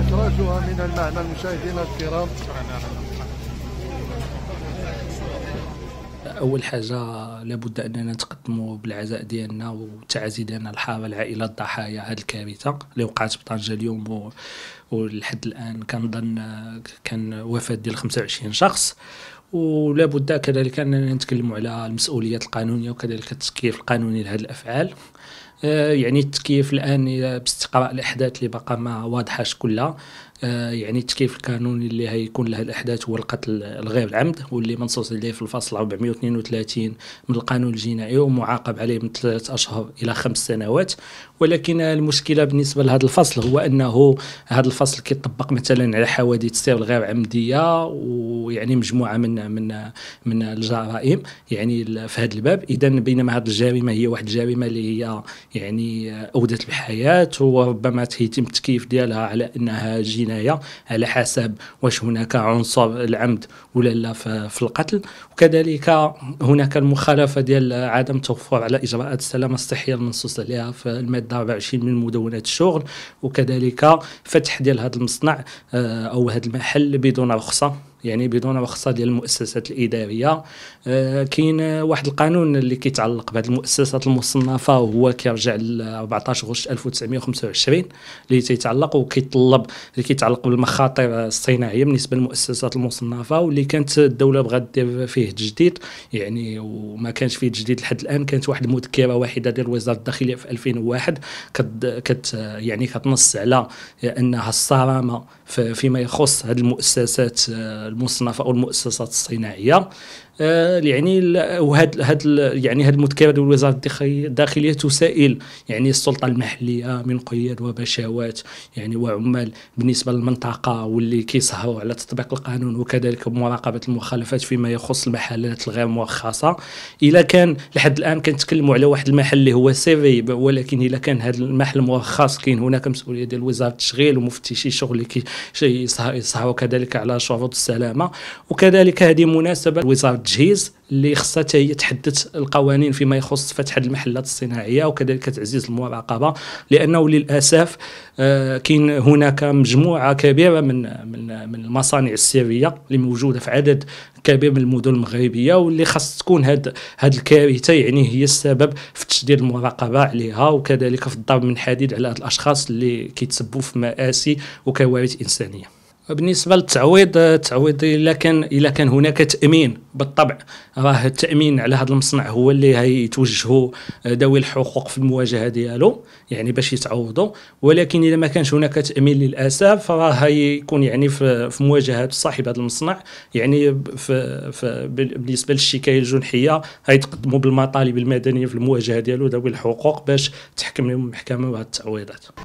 إخراجها من المعنى المشاهدين الكرام اول حاجه لابد اننا نتقدموا بالعزاء ديالنا والتعازي ديالنا لحال العائله الضحايا هذه الكارثه اللي وقعت بطنجه اليوم و... ولحد الان كنظن كان وفاه ديال 25 شخص ولابد كذلك اننا نتكلموا على المسؤوليات القانونيه وكذلك التسكيف القانوني لهذه الافعال آه، يعني التكييف الان باستقراء الاحداث اللي باقا ما واضحاش كلها آه، يعني التكييف القانوني اللي هيكون لها الاحداث هو القتل الغير العمد واللي منصوص عليه في الفصل 432 من القانون الجنائي ومعاقب عليه من ثلاث اشهر الى خمس سنوات ولكن المشكله بالنسبه لهذا الفصل هو انه هذا الفصل كيطبق مثلا على حوادث السير الغير عمديه ويعني مجموعه من من من الجرائم يعني في هذا الباب اذا بينما هذه الجريمه هي واحد الجريمه اللي هي يعني اودت الحياة وربما تيتم التكييف ديالها على أنها جناية على حسب واش هناك عنصر العمد ولا لا في القتل وكذلك هناك المخالفة ديال عدم توفر على إجراءات السلامة الصحية المنصوص عليها في المادة 24 من مدونات الشغل وكذلك فتح ديال هذا المصنع آه، أو هذا المحل بدون رخصة يعني بدون رخصه ديال المؤسسات الاداريه آه، كاين واحد القانون اللي كيتعلق بهذه المؤسسات المصنفه وهو كيرجع ل 14 غشت 1925 اللي تيتعلق وكيطلب اللي كيتعلق بالمخاطر الصناعيه بالنسبه للمؤسسات المصنفه واللي كانت الدوله بغات دير فيه تجديد يعني وما كانش فيه تجديد لحد الان كانت واحد المذكره واحده ديال وزاره الداخليه في 2001 كت, كت يعني كتنص على انها الصرامه فيما يخص هذه المؤسسات آه، المصنف او المؤسسات الصناعيه آه، يعني وهاد هاد يعني هاد ديال الوزاره الداخليه تسائل يعني السلطه المحليه من قياد وبشاوات يعني وعمال بالنسبه للمنطقه واللي كيسهروا على تطبيق القانون وكذلك مراقبه المخالفات فيما يخص المحلات الغير مرخصه الا كان لحد الان كنتكلموا على واحد المحل اللي هو سيفي ولكن الا كان هذا المحل مرخص كاين هناك مسؤوليه ديال وزاره التشغيل ومفتشي الشغل اللي كيسهروا كذلك على شروط السلام السلامه وكذلك هذه مناسبه وزاره التجهيز اللي خصها هي تحدث القوانين فيما يخص فتح المحلات الصناعيه وكذلك تعزيز المراقبه لانه للاسف آه، كاين هناك مجموعه كبيره من من من المصانع السريه اللي موجوده في عدد كبير من المدن المغربيه واللي خاص تكون هاد هاد الكارثه يعني هي السبب في تشديد المراقبه عليها وكذلك في الضرب من حديد على هاد الاشخاص اللي كيتسبوا في مآسي وكوارث انسانيه بالنسبه للتعويض التعويض الا كان الا كان هناك تامين بالطبع راه التامين على هذا المصنع هو اللي هيتوجهوا آه، ذوي الحقوق في المواجهه ديالو يعني باش يتعوضوا ولكن اذا ما كانش هناك تامين للاسف فراه هيكون يعني في, في مواجهه صاحب هذا المصنع يعني في, في بالنسبه للشكايه الجنحيه هيتقدموا بالمطالب المدنيه في المواجهه ديالو ذوي الحقوق باش تحكم لهم المحكمه بهذه التعويضات